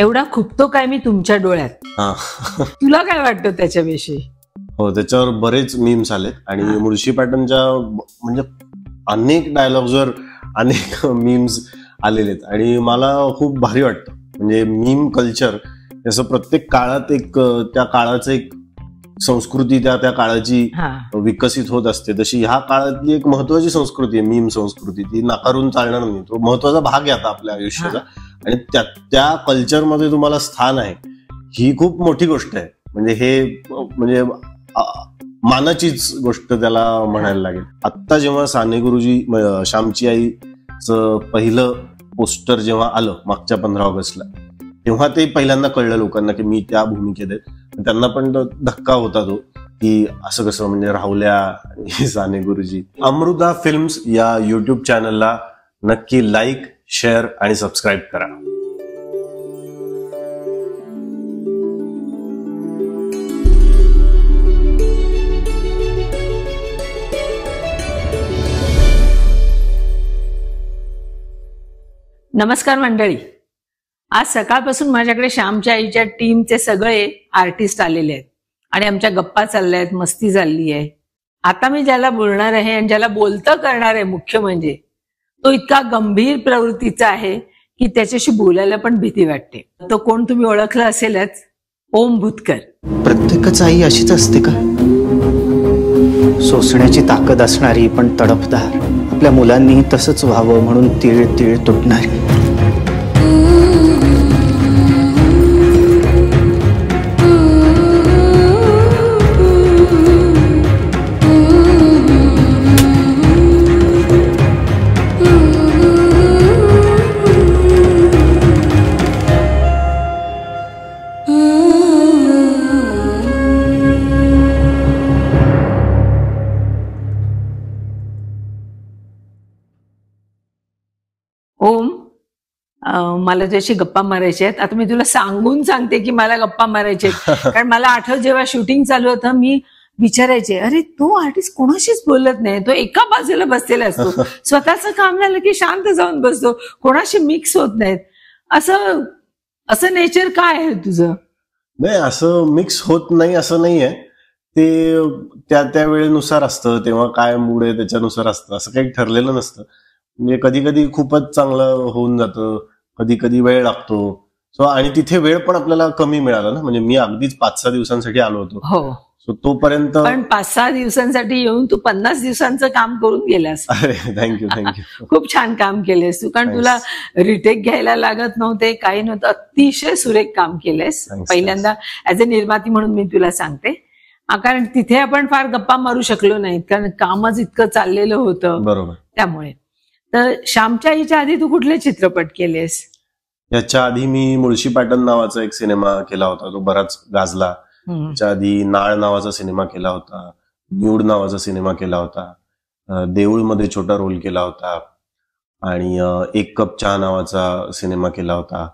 एवढा खुपतो काय मी तुमच्या डोळ्यात तुला काय वाटतं त्याच्याविषयी हो त्याच्यावर बरेच मीम्स आलेत आणि मुळशी पॅटर्नच्या म्हणजे अनेक डायलॉग्सवर अनेक मीम्स आलेले आहेत आणि मला खूप भारी वाटतं म्हणजे मीम कल्चर जसं प्रत्येक काळात एक त्या काळाचं एक संस्कृती त्या त्या काळाची विकसित होत असते तशी ह्या काळातली एक महत्वाची संस्कृती आहे मीम संस्कृती ती नाकारून चालणार नाही तो महत्वाचा भाग आहे आता आपल्या आयुष्याचा आणि त्या त्या कल्चरमध्ये तुम्हाला स्थान आहे ही खूप मोठी गोष्ट आहे म्हणजे हे म्हणजे मानाचीच गोष्ट त्याला म्हणायला लागेल आत्ता जेव्हा साने गुरुजी श्यामची आईचं पहिलं पोस्टर जेव्हा आलं मागच्या पंधरा ऑगस्टला तेव्हा ते पहिल्यांदा कळलं लोकांना की मी त्या भूमिकेत आहे त्यांना पण धक्का होता तो की असं कसं म्हणजे राहुल्या साने गुरुजी अमृता फिल्म्स या युट्यूब चॅनलला नक्की लाईक शेअर आणि सबस्क्राईब करा नमस्कार मंडळी आज सकाळपासून माझ्याकडे श्यामच्या आईच्या टीमचे सगळे आर्टिस्ट आलेले आहेत आणि आमच्या गप्पा चालल्या आहेत मस्ती चालली आहे आता मी ज्याला बोलणार आहे आणि ज्याला बोलतं करणार आहे मुख्य म्हणजे तो इतका गंभीर प्रवृत्तीचा आहे की त्याच्याशी बोलायला पण भीती वाटते तो कोण तुम्ही ओळखला असेलच ओम भूतकर प्रत्येकच आई अशीच असते का सोसण्याची ताकद असणारी पण तडफदार आपल्या मुलांनी तसंच व्हावं म्हणून तीळ तीळ तुटणारी मला तुझ्याशी गप्पा मारायच्या आहेत आता मी तुला सांगून सांगते की मला गप्पा मारायचे कारण मला आठव जेव्हा शूटिंग चालू होतं मी विचारायचे अरे तो आर्टिस्ट कोणाशीच बोलत नाही तो एका बाजूला बसलेला असतो स्वतःचं काम झालं की शांत जाऊन बसतो कोणाशी मिक्स होत नाहीत असं असं नेचर काय आहे तुझं नाही असं मिक्स होत नाही असं नाहीये ते त्या त्या वेळेनुसार असतं तेव्हा काय मूड आहे त्याच्यानुसार असतं असं काही ठरलेलं नसतं म्हणजे कधी कधी खूपच चांगलं होऊन जातं कधी कधी वेळ लागतो सो आणि तिथे वेळ पण आपल्याला कमी मिळाला ना म्हणजे मी अगदीच पाच सहा दिवसांसाठी आलो होतो हो सो तोपर्यंत पण पाच सहा दिवसांसाठी येऊन तू पन्नास दिवसांचं काम करून गेलास अरे थँक्यू थँक्यू खूप छान काम केलेस तू कारण तुला रिटेक घ्यायला लागत नव्हते काही नव्हतं अतिशय सुरेख काम केलेस पहिल्यांदा ऍज अ निर्माती म्हणून मी तुला सांगते कारण तिथे आपण फार गप्पा मारू शकलो नाहीत कारण कामच इतकं चाललेलं होतं बरोबर त्यामुळे तर श्यामच्या आईच्या आधी तू कुठले चित्रपट केलेस याच्या आधी मी मुळशी पॅटर्न नावाचा एक सिनेमा केला होता तो बराच गाजला त्याच्या आधी नाळ नावाचा सिनेमा केला होता न्यूड नावाचा सिनेमा केला होता देऊळ मध्ये छोटा रोल केला होता आणि एक कप चहा नावाचा सिनेमा केला होता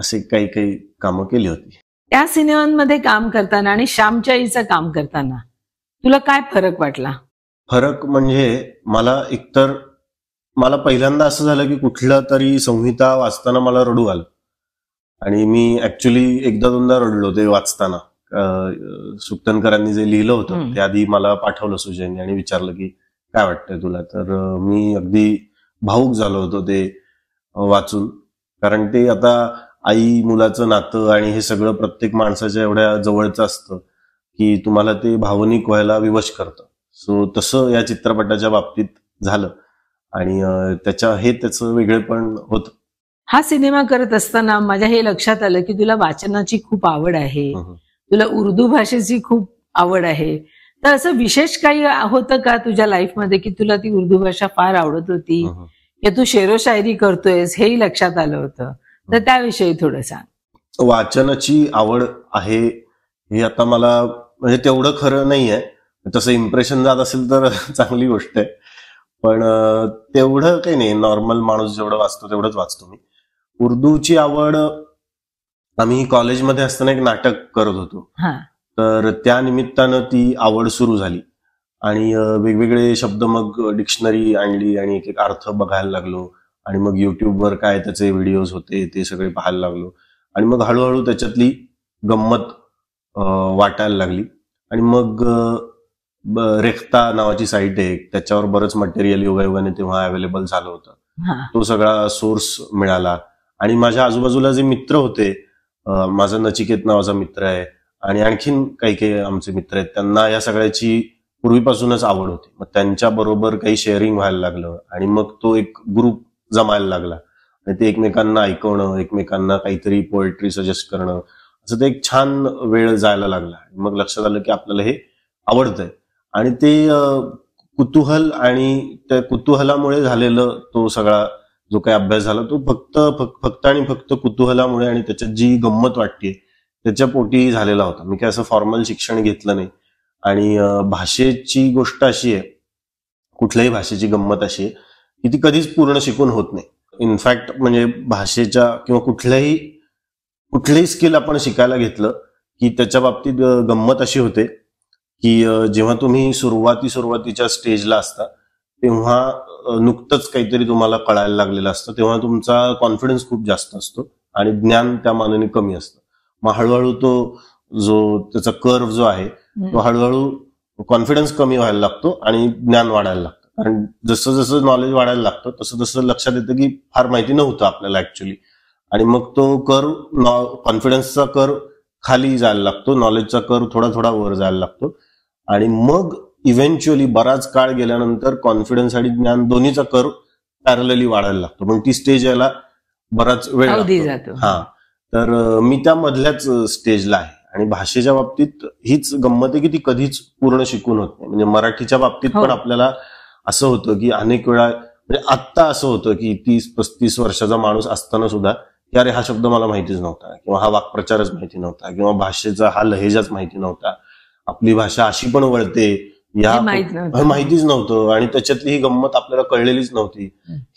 असे काही काही कामं केली होती त्या सिनेमांमध्ये काम करताना आणि श्यामच्या आईचं काम करताना तुला काय फरक वाटला फरक म्हणजे मला एकतर मला पहिल्यांदा असं झालं की कुठलं तरी संहिता वाचताना मला रडू आलं आणि मी ऍक्च्युली एकदा दोनदा रडलो ते वाचताना सुक्तनकरांनी जे लिहिलं होतं ते आधी मला पाठवलं सुजयने आणि विचारलं की काय वाटतंय तुला तर मी अगदी भाऊक झालो होतो ते वाचून कारण ते आता आई मुलाचं नातं आणि हे सगळं प्रत्येक माणसाच्या एवढ्या जवळचं असतं की तुम्हाला ते भावनिक व्हायला विवश करतं सो तसं या चित्रपटाच्या बाबतीत झालं आणि त्याच्या हे त्याचं पण होत हा सिनेमा करत असताना माझ्या हे लक्षात आलं की तुला वाचनाची खूप आवड आहे तुला उर्दू भाषेची खूप आवड आहे तर असं विशेष काही होतं का तुझ्या लाईफ मध्ये की तुला ती उर्दू भाषा फार आवडत होती की तू शेरो शायरी करतोयस हेही लक्षात आलं होतं तर त्याविषयी थोडं सांग वाचनाची आवड आहे हे आता मला म्हणजे तेवढं खरं नाहीये तसं इम्प्रेशन जात असेल तर चांगली गोष्ट आहे पण तेवढं काही नाही नॉर्मल माणूस जेवढं वाचतो तेवढंच वाचतो मी उर्दूची आवड आम्ही कॉलेजमध्ये असताना एक नाटक करत होतो तर त्या निमित्तानं ती आवड सुरू झाली आणि वेगवेगळे शब्द मग डिक्शनरी आणली आणि एक एक अर्थ बघायला लागलो आणि मग युट्यूबवर काय त्याचे व्हिडिओज होते ते सगळे पाहायला लागलो आणि मग हळूहळू त्याच्यातली गंमत वाटायला लागली आणि मग रेखता नावाची साईट आहे त्याच्यावर बरंच मटेरियल योगायोगाने तेव्हा अवेलेबल झालं होतं तो सगळा सोर्स मिळाला आणि माझ्या आजूबाजूला जे मित्र होते माझा नचिकेत नावाचा मित्र आहे आणि आणखीन काही काही आमचे मित्र आहेत त्यांना या सगळ्याची पूर्वीपासूनच आवड होती मग त्यांच्या बरोबर काही शेअरिंग व्हायला लागलं आणि मग तो एक ग्रुप जमायला लागला आणि ते एकमेकांना ऐकवणं एकमेकांना काहीतरी पोएट्री सजेस्ट करणं असं ते एक छान वेळ जायला लागला मग लक्षात आलं की आपल्याला हे आवडतंय आणि ते कुतूहल आणि त्या कुतूहलामुळे झालेलं तो सगळा जो काही अभ्यास झाला तो फक्त फक्त आणि फक्त कुतूहलामुळे आणि त्याच्यात जी गंमत वाटते त्याच्या पोटी झालेला होता मी काय असं फॉर्मल शिक्षण घेतलं नाही आणि भाषेची गोष्ट अशी आहे कुठल्याही भाषेची गंमत अशी आहे की ती कधीच पूर्ण शिकून होत नाही इनफॅक्ट म्हणजे भाषेच्या किंवा कुठल्याही कुठलेही स्किल आपण शिकायला घेतलं की त्याच्या बाबतीत गंमत अशी होते की जेव्हा तुम्ही सुरुवाती सुरुवातीच्या स्टेजला असता तेव्हा नुकतंच काहीतरी तुम्हाला कळायला लागलेलं असतं तेव्हा तुमचा कॉन्फिडन्स खूप जास्त असतो आणि ज्ञान त्या मानाने कमी असतं मग हळूहळू तो जो त्याचा कर्व जो आहे तो हळूहळू कॉन्फिडन्स कमी व्हायला लागतो आणि ज्ञान वाढायला लागतं कारण जसं जसं नॉलेज वाढायला लागतं तसं तसं लक्षात येतं की फार माहिती नव्हतं आपल्याला ऍक्च्युली आणि मग तो कर कॉन्फिडन्सचा कर खाली जायला लागतो नॉलेजचा कर थोडा थोडा वर जायला लागतो आणि मग इव्हेंच्युअली बराच काळ गेल्यानंतर कॉन्फिडन्स आणि ज्ञान दोन्हीचा कर पॅरलली वाढायला लागतो पण ती स्टेज यायला बराच वेळ जातो हा तर मी त्या मधल्याच स्टेजला आहे आणि भाषेच्या बाबतीत हीच गंमत आहे की ती कधीच पूर्ण शिकून होत नाही म्हणजे मराठीच्या बाबतीत पण हो. आपल्याला असं होतं की अनेक वेळा म्हणजे आत्ता असं होतं की तीस पस्तीस वर्षाचा माणूस असताना सुद्धा की अरे हा शब्द मला माहितीच नव्हता किंवा हा वाक्प्रचारच माहिती नव्हता किंवा भाषेचा हा लहेजाच माहिती नव्हता आपली भाषा अशी पण वळते या माहितीच नव्हतं आणि त्याच्यातली ही गंमत आपल्याला कळलेलीच नव्हती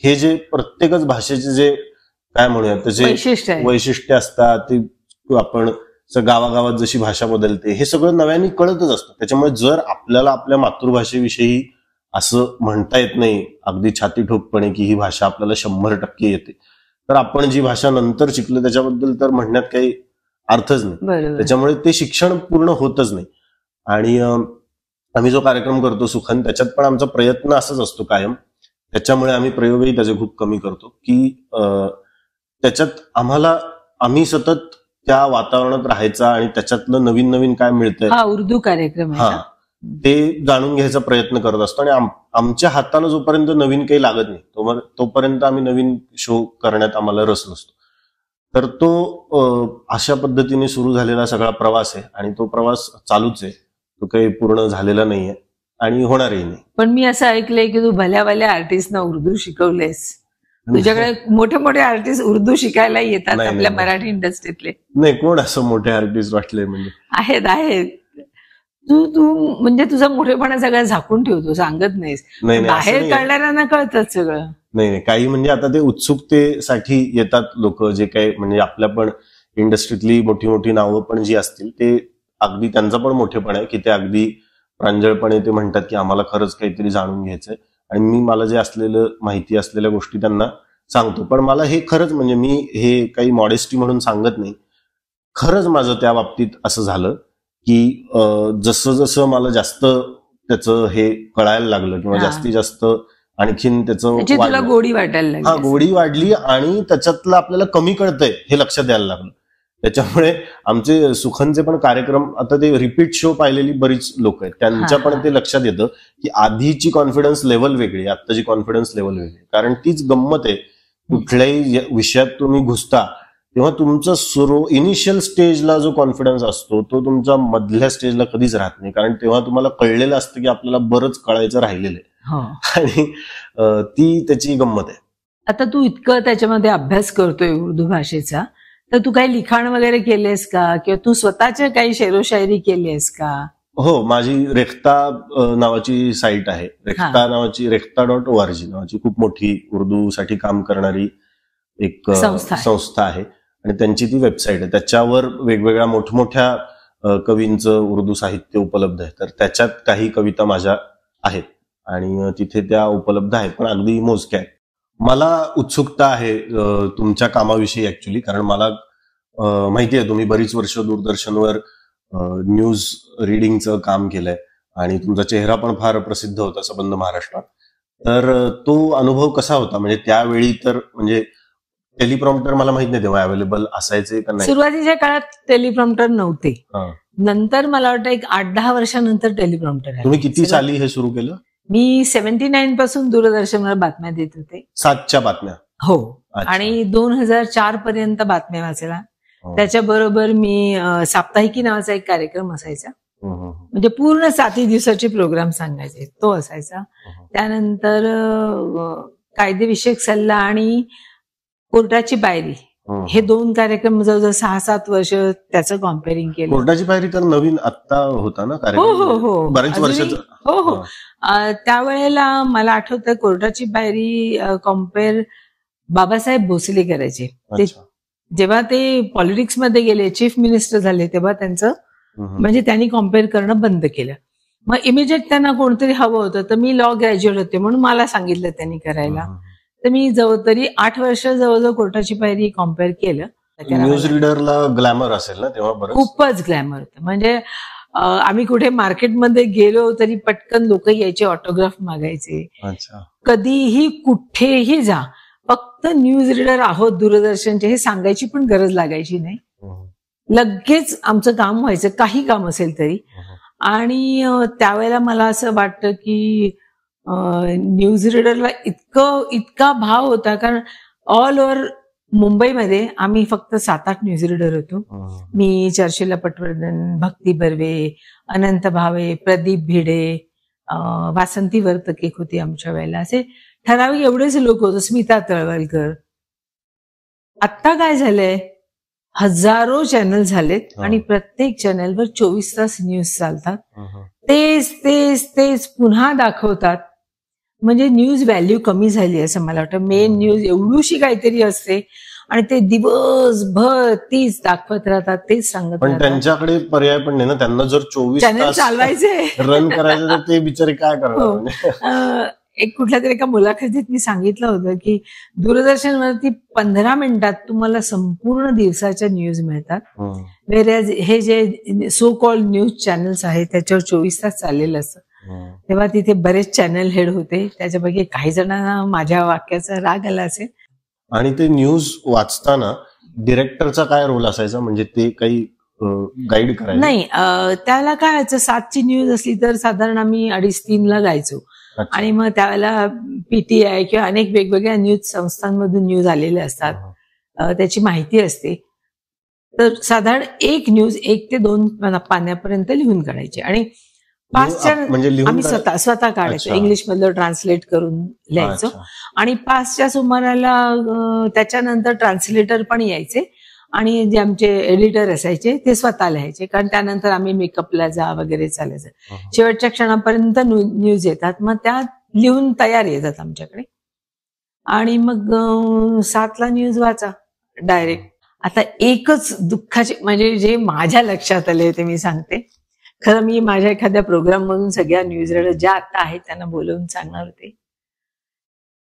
हे जे प्रत्येकच भाषेचे जे काय म्हणूया त्याचे वैशिष्ट्य असतात ते आपण गावागावात जशी भाषा बदलते हे सगळं नव्याने कळतच असतं त्याच्यामुळे जर आपल्याला आपल्या मातृभाषेविषयी असं म्हणता येत नाही अगदी छाती ठोकपणे की ही भाषा आपल्याला शंभर टक्के येते तर आपण जी भाषा नंतर शिकलो त्याच्याबद्दल तर म्हणण्यात काही अर्थच नाही त्याच्यामुळे ते शिक्षण पूर्ण होतच नाही आणि आम्ही जो कार्यक्रम करतो सुखन त्याच्यात पण आमचा प्रयत्न असाच असतो कायम त्याच्यामुळे आम्ही प्रयोगही त्याचे खूप कमी करतो की त्याच्यात आम्हाला आम्ही सतत त्या वातावरणात राहायचा आणि त्याच्यातलं नवीन नवीन काय मिळतंय उर्दू कार्यक्रम हा ते जाणून घ्यायचा प्रयत्न करत असतो आणि आमच्या हाताला जोपर्यंत नवीन काही लागत नाही तोपर्यंत आम्ही नवीन शो करण्यात आम्हाला रस नसतो तर तो अशा पद्धतीने सुरू झालेला सगळा प्रवास आहे आणि तो प्रवास चालूच आहे तो काही पूर्ण झालेला नाहीये आणि होणारही नाही पण मी असं ऐकलंय की तू भल्या भल्या आर्टिस्टना उर्दू शिकवलेस तुझ्याकडे मोठे मोठे आर्टिस्ट उर्दू शिकायला येतात आपल्या मराठी इंडस्ट्रीतले नाही कोण असं मोठे आर्टिस्ट वाटले म्हणजे आहेत आहेत तू तू म्हणजे तुझा मोठेपणा सगळा झाकून ठेवतो सांगत नाहीस बाहेर कळणाऱ्यांना कळतात सगळं नाही नाही काही म्हणजे आता ते उत्सुकतेसाठी येतात लोक जे काही म्हणजे आपल्या पण इंडस्ट्रीतली मोठी मोठी नावं पण जी असतील ते अगदी त्यांचं पण मोठेपण आहे की ते अगदी प्रांजळपणे ते म्हणतात की आम्हाला खरंच काहीतरी जाणून घ्यायचंय आणि मी मला जे असलेलं माहिती असलेल्या गोष्टी त्यांना सांगतो पण मला हे खरंच म्हणजे मी हे काही मॉडेस्टी म्हणून सांगत नाही खरंच माझं त्या बाबतीत असं झालं की जसं जसं मला जास्त त्याचं हे कळायला लागलं किंवा जास्तीत जास्त आणखीन त्याचं म्हणजे गोडी वाटायला हा गोडी वाढली आणि त्याच्यातलं आपल्याला कमी कळतंय हे लक्षात द्यायला लागलं त्याच्यामुळे आमचे सुखनचे पण कार्यक्रम आता ते रिपीट शो पाहिलेली बरीच लोक आहेत त्यांच्या पण ते लक्षात येतं की आधीची कॉन्फिडन्स लेवल वेगळी आत्ताची कॉन्फिडन्स लेवल वेगळी कारण तीच गंमत आहे कुठल्याही विषयात तुम्ही घुसता तेव्हा तुमचा सुरु इनिशियल स्टेजला जो कॉन्फिडन्स असतो तो तुमचा मधल्या स्टेजला कधीच राहत नाही कारण तेव्हा तुम्हाला कळलेलं असतं की आपल्याला बरंच कळायचं राहिलेलं आहे हो. आणि ती त्याची गंमत आहे आता तू इतकं त्याच्यामध्ये अभ्यास करतोय उर्दू भाषेचा तर तू काही लिखाण वगैरे केलेस का किंवा तू स्वतःचे काही शेरोशायरी केली आहेस का हो माझी रेखता नावाची साईट आहे रेखता नावाची रेखता डॉट ओ आर जी नावाची खूप मोठी उर्दू साठी काम करणारी एक संस्था आहे आणि त्यांची ती वेबसाईट आहे त्याच्यावर वेगवेगळ्या मोठमोठ्या कवींचं उर्दू साहित्य उपलब्ध आहे तर त्याच्यात काही कविता माझ्या आहेत आणि तिथे त्या उपलब्ध आहेत पण अगदी मोजक्या आहेत मला उत्सुकता आहे तुमच्या कामाविषयी ऍक्च्युली कारण मला माहिती आहे तुम्ही बरीच वर्ष दूरदर्शनवर न्यूज रिडिंगचं काम केलंय आणि तुमचा चेहरा पण फार प्रसिद्ध होता संबंध महाराष्ट्रात तर तो अनुभव कसा होता म्हणजे त्यावेळी तर म्हणजे टेलिप्रॉम्प्टर मला माहित नाही तेव्हा अवेलेबल असायचे का नाही सुरुवातीच्या काळात टेलिप्रॉम्प्टर नव्हते नंतर मला वाटतं एक आठ दहा वर्षानंतर टेलिप्रॉम्प्टर तुम्ही किती साली हे सुरू केलं मी सेव्हन्टी नाईन पासून दूरदर्शनवर बातम्या देत होते सातच्या बातम्या हो आणि दोन हजार चार पर्यंत बातम्या हो. त्याच्या बरोबर मी साप्ताहिकी नावाचा एक कार्यक्रम असायचा म्हणजे पूर्ण सातही दिवसाचे प्रोग्राम सांगायचे तो असायचा त्यानंतर कायदेविषयक सल्ला आणि कोर्टाची पायरी हे दोन कार्यक्रम जवळजवळ सहा सात वर्ष त्याचं कॉम्पेअरिंग केलं कोर्टाची पायरी तर नवीन आत्ता होता ना कार्यक्रम हो हो, हो. बऱ्याच वर्ष हो हो त्यावेळेला मला आठवतं कोर्टाची पायरी कॉम्पेअर बाबासाहेब भोसले करायचे ते जेव्हा ते पॉलिटिक्स मध्ये गेले चीफ मिनिस्टर झाले तेव्हा त्यांचं म्हणजे त्यांनी कॉम्पेअर करणं बंद केलं मग इमिजिएट त्यांना कोणतरी हवं होतं तर मी लॉ ग्रॅज्युएट होते म्हणून मला सांगितलं त्यांनी करायला तर मी जवळ तरी आठ वर्ष जवळजवळ कोर्टाची पायरी कम्पेअर केलं न्यूज रीडरला ग्लॅमर असेल ना तेव्हा खूपच ग्लॅमर होतं म्हणजे आम्ही कुठे मार्केटमध्ये गेलो तरी पटकन लोक यायचे ऑटोग्राफ मागायचे कधीही कुठेही जा फक्त न्यूज रीडर आहोत दूरदर्शनचे हे सांगायची पण गरज लागायची नाही लगेच आमचं काम व्हायचं काही काम असेल तरी आणि त्यावेळेला मला असं वाटतं की न्यूज रिडरला इतकं इतका भाव होता कारण ऑल ओव्हर मुंबईमध्ये आम्ही फक्त सात आठ न्यूज रिडर होतो मी चर्चिला पटवर्धन भक्ती बर्वे अनंत भावे प्रदीप भिडे वासंती वर्तक एक होती आमच्या वेळेला असे ठराविक एवढेच लोक होते स्मिता तळवलकर आत्ता काय झालंय हजारो चॅनल झालेत आणि प्रत्येक चॅनलवर चोवीस तास न्यूज चालतात तेच तेच तेच पुन्हा दाखवतात म्हणजे न्यूज व्हॅल्यू कमी झाली असं मला वाटतं मेन न्यूज एवढीशी काहीतरी असते आणि ते दिवसभर तीच दाखवत राहतात तेच सांगत पण त्यांच्याकडे पर्याय पण नाही ना त्यांना जर चोवीस चॅनल चालवायचे रन करायचं तर ते बिचारे काय करणार हो. एक कुठल्या तरी एका मुलाखतीत मी सांगितलं होतं की दूरदर्शनवरती पंधरा मिनिटात तुम्हाला संपूर्ण दिवसाच्या न्यूज मिळतात हे जे सो कॉल न्यूज चॅनल्स आहेत त्याच्यावर चोवीस तास चाललेलं असतं तेव्हा तिथे बरेच चॅनल हेड होते त्याच्यापैकी काही जणांना माझ्या वाक्याचा राग आला असेल आणि ते न्यूज वाचताना डिरेक्टरचा काय रोल असायचा म्हणजे ते काही गाईड करायचं नाही त्याला काय व्हायचं सातची न्यूज असली तर साधारण आम्ही अडीच तीन ला जायचो आणि मग त्यावेळेला पीटीआय किंवा अनेक वेगवेगळ्या न्यूज संस्थांमधून न्यूज आलेले असतात त्याची माहिती असते तर साधारण एक न्यूज एक ते दोन पाण्यापर्यंत लिहून काढायची आणि पास्टच्या म्हणजे आम्ही स्वतः स्वतः काढायचो इंग्लिश मधलं ट्रान्सलेट करून लिहायचो आणि पाचच्या सुमाराला त्याच्यानंतर ट्रान्सलेटर पण यायचे आणि जे आमचे एडिटर असायचे ते स्वतः लिहायचे कारण त्यानंतर आम्ही मेकअपला जा वगैरे चालायचं शेवटच्या क्षणापर्यंत न्यूज येतात मग त्या लिहून तयार येतात आमच्याकडे आणि मग सातला न्यूज वाचा डायरेक्ट आता एकच दुःखाचे म्हणजे जे माझ्या लक्षात आले ते मी सांगते खरं मी माझ्या एखाद्या प्रोग्राम मधून सगळ्या न्यूज ज्या आता आहेत त्यांना बोलवून सांगणार होते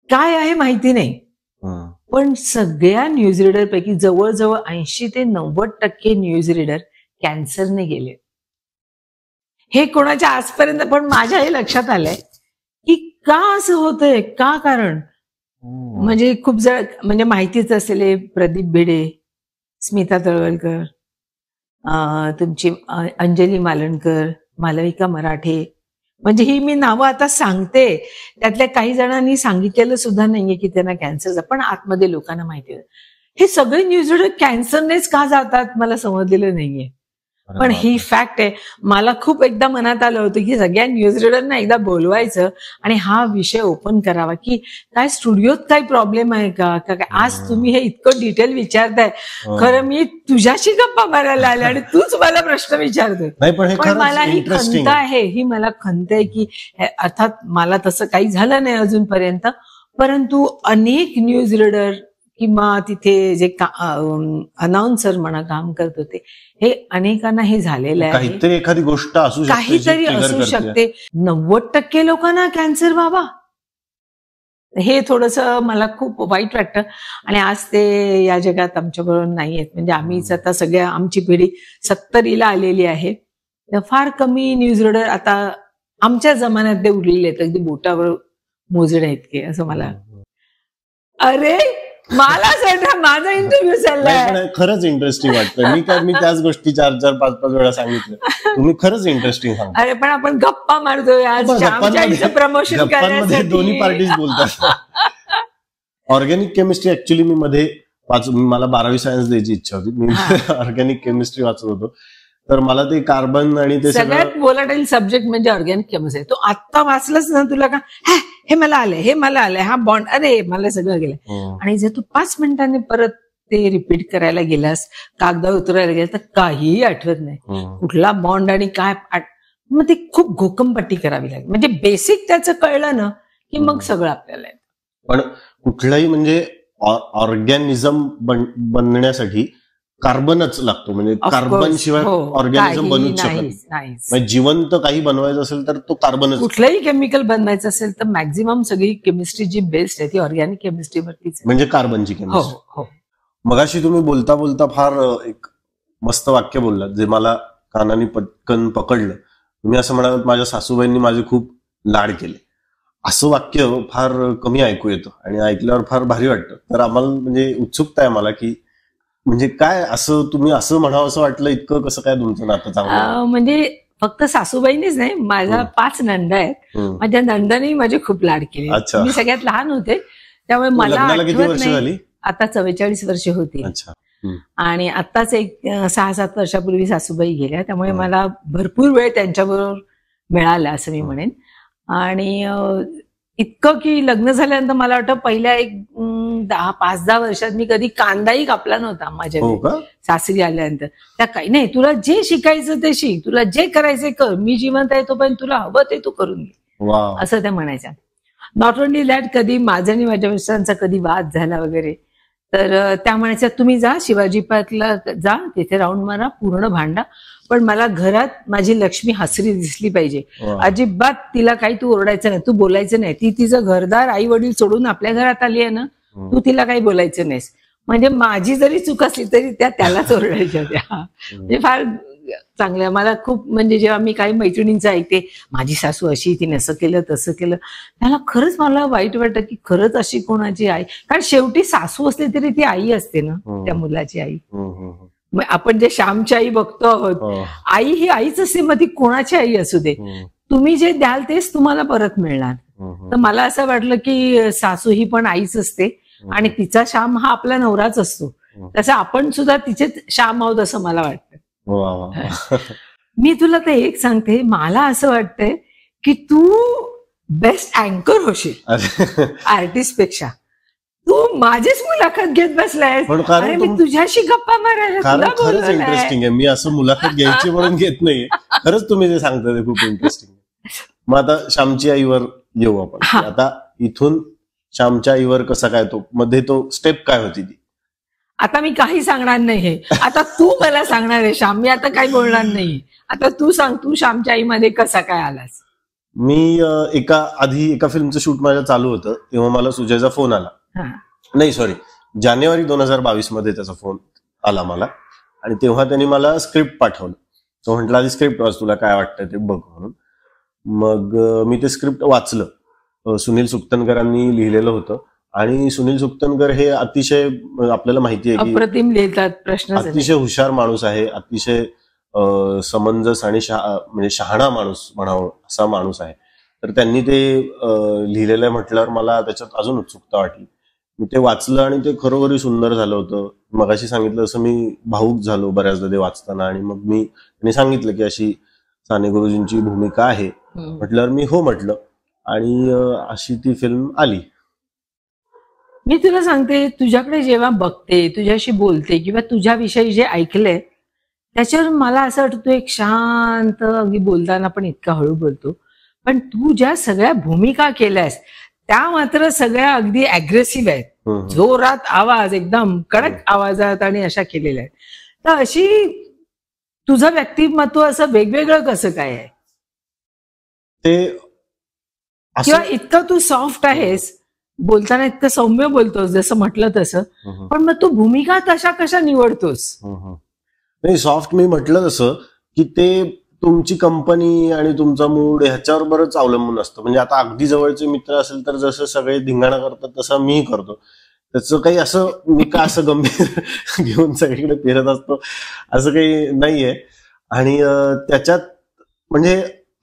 काय आहे माहिती नाही पण सगळ्या न्यूज रीडरपैकी पैकी जवळजवळ ऐंशी ते नव्वद टक्के न्यूज रीडर कॅन्सरने गेले हे कोणाच्या आजपर्यंत पण माझ्या हे लक्षात आलंय की का असं होतंय का कारण म्हणजे खूप जण म्हणजे माहितीच असलेले प्रदीप भिडे स्मिता तळवलकर तुमची अंजली मालणकर मालविका मराठे म्हणजे ही मी नावं आता सांगते त्यातल्या काही जणांनी सांगितलेलं सुद्धा नाहीये की त्यांना कॅन्सर पण आतमध्ये लोकांना माहिती हे सगळे न्यूज कॅन्सरनेच का जातात मला समजलेलं नाहीये पण ही फॅक्ट आहे मला खूप एकदा मनात आलं होतं की सगळ्या न्यूज रिडरना एकदा बोलवायचं आणि हा विषय ओपन करावा की काय स्टुडिओत काही प्रॉब्लेम आहे का काय आज तुम्ही हे इतकं डिटेल विचारताय हो. खरं मी तुझ्याशी गप्पा मारायला आले आणि तूच मला प्रश्न विचारतोय पण मला ही खंत आहे ही मला खंत आहे की अर्थात मला तसं काही झालं नाही अजूनपर्यंत परंतु अनेक न्यूज रिडर किंवा तिथे जे अनाउन्सर म्हणा काम करत होते हे अनेकांना हे झालेलं आहे काहीतरी एखादी गोष्ट असू काहीतरी असू शकते नव्वद टक्के लोकांना कॅन्सर व्हावा हे थोडस मला खूप वाईट वाटतं आणि आज ते या जगात आमच्याबरोबर नाही आहेत म्हणजे आम्ही आता सगळ्या आमची पिढी सत्तरीला आलेली आहे फार कमी न्यूज रिडर आता आमच्या जमान्यात ते उरलेले आहेत अगदी बोटावर मोजणे इतके असं मला अरे मला माझा इंटरव्ह्यू चाललाय खरंच इंटरेस्टिंग वाटतं मी काय मी त्याच गोष्टी चार चार पाच पाच वेळा सांगितलं तुम्ही खरंच इंटरेस्टिंग अरे पण आपण गप्पा मारतोय आज प्रमोशन दोन्ही पार्टीज बोलतात ऑर्गॅनिक केमिस्ट्री ऍक्च्युली मी मध्ये वाच मला बारावी सायन्स द्यायची इच्छा होती मी ऑर्गॅनिक केमिस्ट्री वाचत होतो तर मला ते कार्बन आणि ते सगळ्यात बोलाटाईल सब्जेक्ट म्हणजे ऑर्गॅनिक केमिस्ट्री तो आत्ता वाचलाच ना तुला का हे मला आलंय हे मला आले हा बॉन्ड अरे मला सगळं गेलं हो. आणि जर तू पाच मिनिटांनी परत ते रिपीट करायला गेलास कागदावर उतरायला गेला तर काहीही आठवत नाही हो. कुठला बॉन्ड आणि काय मग ते खूप घोकमपट्टी करावी लागेल म्हणजे बेसिक त्याचं कळलं ना की मग सगळं आपल्याला पण कुठलाही म्हणजे ऑर्गॅनिझम बनण्यासाठी कार्बनच लागतो म्हणजे कार्बन शिवाय हो. ऑर्गॅनिझम बनूच शकत नाही जिवंत काही बनवायचं असेल तर तो कार्बनच कुठलंही केमिकल बनवायचं असेल तर मॅक्झिमम सगळी केमिस्ट्री जी बेस्ट आहे ती ऑर्गॅनिक वरतीच म्हणजे कार्बनची केमिस्ट्री हो, हो. मगाशी तुम्ही बोलता बोलता फार एक मस्त वाक्य बोलला जे मला कानाने पटकन पकडलं तुम्ही असं म्हणाल माझ्या सासूबाईंनी माझे खूप लाड केले असं वाक्य फार कमी ऐकू येतं आणि ऐकल्यावर फार भारी वाटतं तर आम्हाला म्हणजे उत्सुकता आहे मला की म्हणजे काय असं तुम्ही असं म्हणावं असं वाटलं इतकं कसं काय तुमचं नातं चांगलं म्हणजे फक्त सासूबाईनीच नाही माझा पाच नंदा आहेत माझ्या नंदाने माझे खूप लाड केले मी सगळ्यात लहान होते त्यामुळे मला आता चव्वेचाळीस वर्ष होती आणि आताच एक सहा सात वर्षापूर्वी सासूबाई गेल्या त्यामुळे मला भरपूर वेळ त्यांच्याबरोबर मिळाला असं मी म्हणेन आणि इतकं की लग्न झाल्यानंतर मला वाटतं पहिल्या एक दहा पाच दहा वर्षात मी कधी कांदाही कापला नव्हता माझ्या हो सासरी आल्यानंतर त्या काही नाही तुला जे शिकायचं ते शिक तुला जे करायचं कर मी जिवंत आहे तो पण तुला हवं ते तू करून घे असं त्या म्हणायच्या नॉट ओनली दॅट कधी माझं आणि माझ्या मिस्टरांचा कधी वाद झाला वगैरे तर त्या म्हणायच्या तुम्ही जा शिवाजी पार्कला जा तिथे राऊंड मारा पूर्ण भांडा पण मला घरात माझी लक्ष्मी हसरी दिसली पाहिजे अजिबात तिला काही तू ओरडायचं नाही तू बोलायचं नाही ती तिचं घरदार आई वडील सोडून आपल्या घरात आली आहे ना तू तिला काही बोलायचं नाहीस म्हणजे माझी जरी चूक असली तरी त्या त्यालाच ओरडायच्या त्या म्हणजे फार चांगल्या मला खूप म्हणजे जेव्हा मी काही मैत्रिणींचं ऐकते माझी सासू अशी तिने असं केलं तसं केलं त्याला खरंच मला वाईट वाटतं की खरंच अशी कोणाची आई कारण शेवटी सासू असली तरी ती आई असते ना त्या मुलाची आई मग आपण जे श्यामची आई बघतो आहोत हो. आई ही आईच असते मग ती कोणाची आई असू दे तुम्ही जे द्याल तेच तुम्हाला परत मिळणार तर मला असं वाटलं की सासू ही पण आईच असते आणि तिचा श्याम हा आपला नवराच असतो तसं आपण सुद्धा तिचेच श्याम आहोत असं मला वाटतं मी तुला ते एक सांगते मला असं वाटतंय की तू बेस्ट अँकर होशील आर्टिस्ट पेक्षा तू माझीच मुलाखत घेत बसलाय मी तुझ्याशी गप्पा मारायला खरंच इंटरेस्टिंग आहे मी असं मुलाखत घ्यायची म्हणून घेत नाहीये खरंच तुम्ही जे सांगता ते खूप इंटरेस्टिंग मग आता श्यामची आईवर येऊ आपण आता इथून श्यामच्या आईवर कसा काय तो मध्ये तो स्टेप काय होती ती आता मी काही सांगणार नाही आता तू मला सांगणार आहे श्याम मी आता काही बोलणार नाही आता तू सांग तू श्यामच्या आईमध्ये कसा काय आलास मी एका आधी एका फिल्मचं शूट माझ्या चालू होतं तेव्हा मला सुजयचा फोन आला नाही सॉरी जानेवारी दोन हजार बावीस मध्ये त्याचा फोन आला मला आणि तेव्हा त्यांनी मला स्क्रिप्ट पाठवलं तो म्हटलं आधी स्क्रिप्ट वाच तुला काय वाटतं ते बघ म्हणून मग मी ते स्क्रिप्ट वाचलं सुनील सुक्तनकरांनी लिहिलेलं होतं आणि सुनील सुक्तनकर हे अतिशय आपल्याला माहिती आहे की लिहितात प्रश्न अतिशय हुशार माणूस आहे अतिशय समंजस आणि म्हणजे शहाणा माणूस म्हणावं असा माणूस आहे तर त्यांनी ते लिहिलेलं म्हटल्यावर मला त्याच्यात अजून उत्सुकता वाटली ते वाचलं आणि ते खरोखरी सुंदर झालं होतं मगाशी सांगितलं असं मी भाऊक झालो बऱ्याचदा ते वाचताना आणि मग मी त्यांनी सांगितलं की अशी साने गुरुजींची भूमिका आहे हो. म्हटल्यावर मी हो म्हटलं आणि अशी ती फिल्म आली मी तुला सांगते तुझ्याकडे जेव्हा बघते तुझ्याशी बोलते किंवा तुझ्याविषयी जे ऐकलंय त्याच्यावर मला असं वाटतं एक शांत अगदी बोलताना पण इतका हळू बोलतो पण तू ज्या सगळ्या भूमिका केल्यास त्या मात्र सगळ्या अगदी अग्रेसिव्ह आहेत जोरात आवाज एकदम कडक आवाजात आणि अशा केलेल्या आहेत तर अशी तुझं व्यक्तिमत्व असं वेगवेगळं कसं काय आहे ते किंवा इतकं तू सॉफ्ट आहेस बोलताना इतकं सौम्य बोलतोस जसं म्हटलं तसं पण मग तू भूमिका तशा कशा निवडतोस नाही सॉफ्ट मी म्हटलं तसं की ते तुमची कंपनी आणि तुमचा मूड ह्याच्यावर बरंच अवलंबून असतं म्हणजे आता अगदी जवळचे मित्र असेल तर जसं सगळे धिंगाणा करतात तसं मी करतो त्याचं काही असं मी का असं गंभीर घेऊन सगळीकडे फिरत असतो असं काही नाहीये आणि त्याच्यात म्हणजे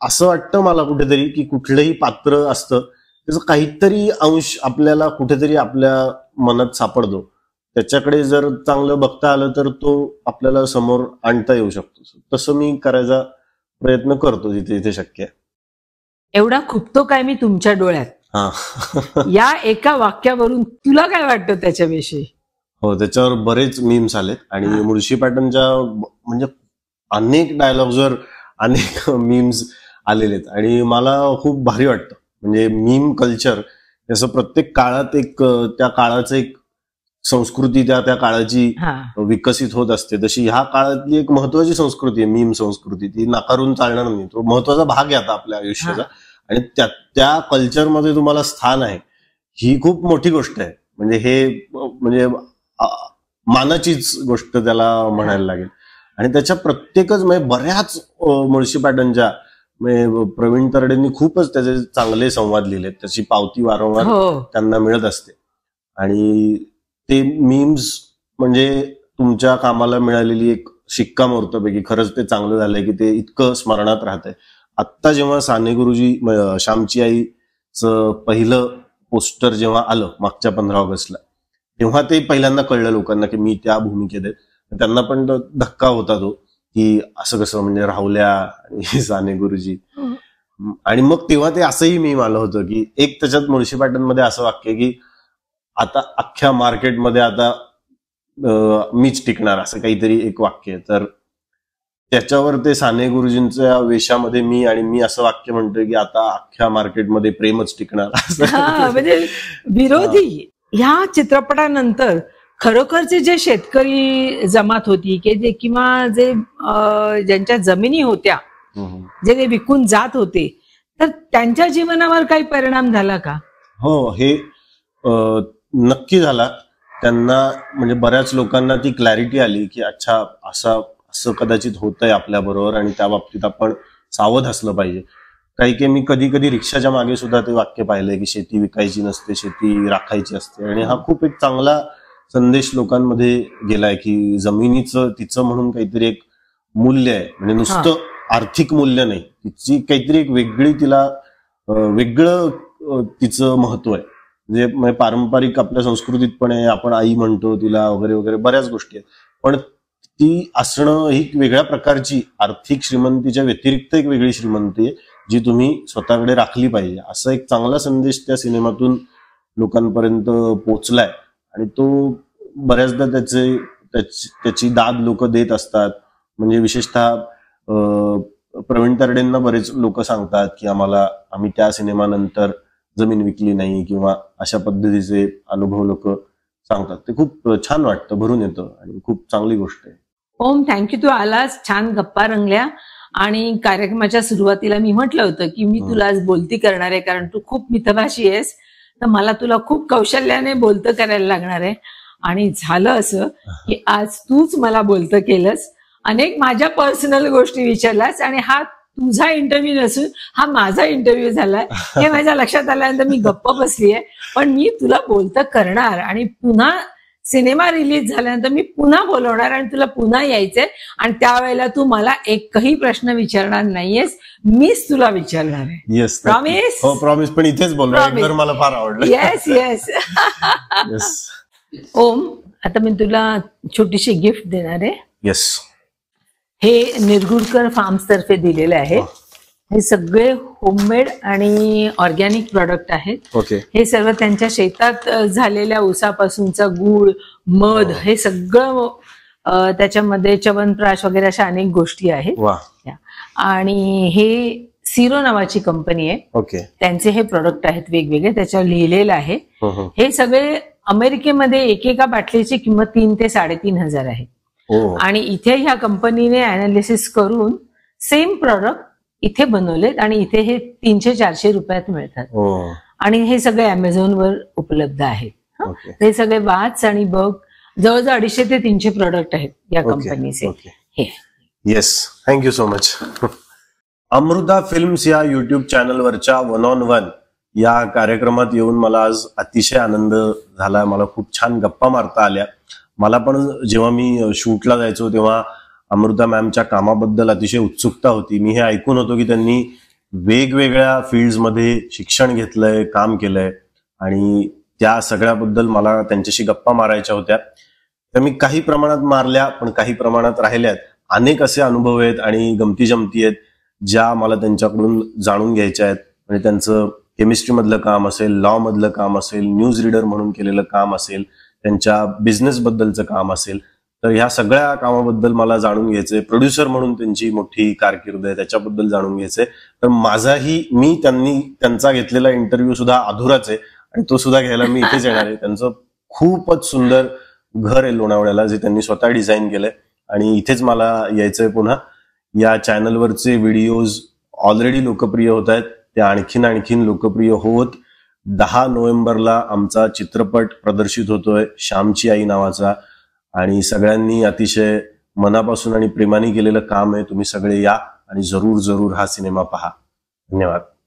असं वाटतं मला कुठेतरी की कुठलंही पात्र असतं त्याचं काहीतरी अंश आपल्याला कुठेतरी आपल्या मनात सापडतो त्याच्याकडे जर चांगलं बघता आलं तर तो आपल्याला समोर आणता येऊ शकतो तसं मी करायचा प्रयत्न करतो जिथे जिथे शक्य एवढा खुपतो काय मी तुमच्या डोळ्यात या एका वाक्यावरून तुला काय वाटतं त्याच्याविषयी हो त्याच्यावर बरेच मीम्स आलेत आणि मुळशी पॅटर्नच्या म्हणजे अनेक डायलॉग्सवर अनेक मीम्स आलेले आहेत आणि मला खूप भारी वाटतं म्हणजे मीम कल्चर जसं प्रत्येक काळात एक त्या काळाचं एक संस्कृती त्या त्या काळाची विकसित होत असते तशी ह्या काळातली एक महत्वाची संस्कृती आहे मीम संस्कृती ती नाकारून चालणार नाही तो महत्वाचा भाग आहे आता आपल्या आयुष्याचा आणि त्या त्या कल्चरमध्ये तुम्हाला स्थान आहे ही खूप मोठी गोष्ट आहे म्हणजे हे म्हणजे मानाचीच गोष्ट त्याला म्हणायला लागेल आणि त्याच्या प्रत्येकच म्हणजे बऱ्याच मुळशी पाटणच्या म्हणजे, प्रवीण तरडेंनी खूपच त्याचे चांगले संवाद लिहिले त्याची पावती वारंवार हो. त्यांना मिळत असते आणि ते मीम्स म्हणजे तुमच्या कामाला मिळालेली एक शिक्का पैकी खरंच ते चांगलं झालंय की ते इतकं स्मरणात राहतंय आत्ता जेव्हा साने गुरुजी श्यामची आईच पहिलं पोस्टर जेव्हा आलं मागच्या पंधरा ऑगस्टला तेव्हा ते पहिल्यांदा कळलं लोकांना की मी त्या भूमिकेत आहे त्यांना पण धक्का होता तो की असं कसं म्हणजे राहुल्या आणि साने गुरुजी आणि मग तेव्हा ते असंही मी आलं होतं की एक त्याच्यात मुळशी मध्ये असं वाक्य की आता अख्ख्या मार्केटमध्ये आता मीच टिकणार असं काहीतरी एक वाक्य आहे तर त्याच्यावर ते साने गुरुजींच्या वेशामध्ये मी आणि मी असं वाक्य म्हणतोय की आता अख्ख्या मार्केटमध्ये प्रेमच टिकणार म्हणजे विरोधी ह्या चित्रपटानंतर खरोखरचे जे शेतकरी जमात होती की जे किंवा जे ज्यांच्या जमिनी होत्या जे ते विकून जात होते तर त्यांच्या जीवनावर काही परिणाम झाला का हो हे नक्की झाला त्यांना म्हणजे बऱ्याच लोकांना ती क्लॅरिटी आली की अच्छा असा असं कदाचित होत आहे आपल्या बरोबर आणि त्या बाबतीत आपण सावध असलं पाहिजे काही काही मी कधी कधी रिक्षाच्या मागे सुद्धा ते वाक्य पाहिलंय की शेती विकायची नसते शेती राखायची असते आणि हा खूप एक चांगला संदेश लोकांमध्ये गेलाय की जमिनीचं तिचं म्हणून काहीतरी एक मूल्य आहे म्हणजे नुसतं आर्थिक मूल्य नाही तिची काहीतरी एक वेगळी तिला वेगळं तिचं महत्व आहे म्हणजे, म्हणजे पारंपरिक आपल्या संस्कृतीत पण आहे आपण आई म्हणतो तिला वगैरे वगैरे बऱ्याच गोष्टी आहेत पण ती असणं ही वेगळ्या प्रकारची आर्थिक श्रीमंतीच्या व्यतिरिक्त एक वेगळी श्रीमंती आहे जी तुम्ही स्वतःकडे राखली पाहिजे असा एक चांगला संदेश त्या सिनेमातून लोकांपर्यंत पोचलाय आणि तो बऱ्याचदा त्याचे त्याची दाद लोक देत असतात म्हणजे विशेषतः प्रवीण तरडेंना बरेच लोक सांगतात की आम्हाला आम्ही त्या सिनेमानंतर जमीन विकली नाही किंवा अशा पद्धतीचे अनुभव लोक सांगतात ते खूप छान वाटतं भरून येतं आणि खूप चांगली गोष्ट आहे ओम थँक्यू तू आलास छान गप्पा रंगल्या आणि कार्यक्रमाच्या सुरुवातीला मी म्हटलं होतं की मी तुला आज बोलती करणार आहे कारण तू खूप मितभाषी आहेस तर मला तुला खूप कौशल्याने बोलतं करायला लागणार आहे आणि झालं असं की आज तूच मला बोलतं केलंस अनेक माझ्या पर्सनल गोष्टी विचारल्यास आणि हा तुझा इंटरव्ह्यू नसून हा माझा इंटरव्ह्यू झालाय हे माझ्या लक्षात आल्यानंतर मी गप्प बसलीये पण मी तुला बोलत करणार आणि पुन्हा सिनेमा रिलीज झाल्यानंतर मी पुन्हा बोलवणार आणि तुला पुन्हा यायचंय आणि त्यावेळेला तू मला एकही प्रश्न विचारणार नाहीयेस मीच तुला विचारणार आहे येस प्रॉमिस हो प्रॉमिस पण इथेच बोलणार मला फार आवडलं येस येस ओम आता मी तुला छोटीशी गिफ्ट देणार आहे येस हे फार्म्स फार्मतर्फे दिलेले आहे हे सगळे होममेड आणि ऑर्गॅनिक प्रॉडक्ट आहेत हे सर्व त्यांच्या शेतात झालेल्या उसापासूनचा गुळ मध हे सगळं त्याच्यामध्ये च्यवनप्राश वगैरे अशा अनेक गोष्टी आहेत आणि हे सिरो नावाची कंपनी आहे त्यांचे हे प्रॉडक्ट आहेत वेगवेगळे त्याच्यावर लिहिलेलं आहे हे सगळे अमेरिकेमध्ये एकेका बाटलीची किंमत तीन ते साडेतीन हजार आहे हो. आणि इथे ह्या कंपनीने अनालिसिस करून सेम प्रॉडक्ट इथे बनवलेत आणि इथे हे तीनशे चारशे रुपयात मिळतात हो. आणि हे सगळे वर उपलब्ध आहेत हे सगळे वाच आणि बघ जवळजवळ अडीचशे ते तीनशे प्रॉडक्ट आहेत या कंपनीचे yes thank you so much Amruta films या युट्यूब चॅनलवरच्या वन ऑन वन या कार्यक्रमात येऊन मला आज अतिशय आनंद झाला मला खूप छान गप्पा मारता आल्या मला पण जेव्हा मी शूटला जायचो तेव्हा अमृता मॅमच्या कामाबद्दल अतिशय उत्सुकता होती मी हे ऐकून होतो की त्यांनी वेगवेगळ्या फील्डमध्ये शिक्षण घेतलंय काम केलंय आणि त्या सगळ्याबद्दल मला त्यांच्याशी गप्पा मारायच्या होत्या तर मी काही प्रमाणात मारल्या पण काही प्रमाणात राहिल्यात अनेक असे अनुभव आहेत आणि गमती जमती आहेत ज्या मला त्यांच्याकडून जाणून घ्यायच्या आहेत म्हणजे त्यांचं केमिस्ट्रीमधलं काम असेल लॉ मधलं काम असेल न्यूज रिडर म्हणून केलेलं काम असेल त्यांच्या बद्दलचं काम असेल तर ह्या सगळ्या कामाबद्दल मला जाणून घ्यायचंय प्रोड्युसर म्हणून त्यांची मोठी कारकीर्द आहे त्याच्याबद्दल जाणून घ्यायचंय तर माझाही मी त्यांनी त्यांचा घेतलेला इंटरव्ह्यू सुद्धा अधुराच आहे आणि तो सुद्धा घ्यायला मी इथेच येणार आहे त्यांचं खूपच सुंदर घर आहे लोणावळ्याला जे त्यांनी स्वतः डिझाईन केलंय आणि इथेच मला यायचंय पुन्हा या चॅनलवरचे व्हिडिओज ऑलरेडी लोकप्रिय होत आहेत ते आणखीन आणखीन लोकप्रिय होत दहा नोव्हेंबरला आमचा चित्रपट प्रदर्शित होतोय श्यामची आई नावाचा आणि सगळ्यांनी अतिशय मनापासून आणि प्रेमाने केलेलं काम आहे तुम्ही सगळे या आणि जरूर जरूर हा सिनेमा पहा धन्यवाद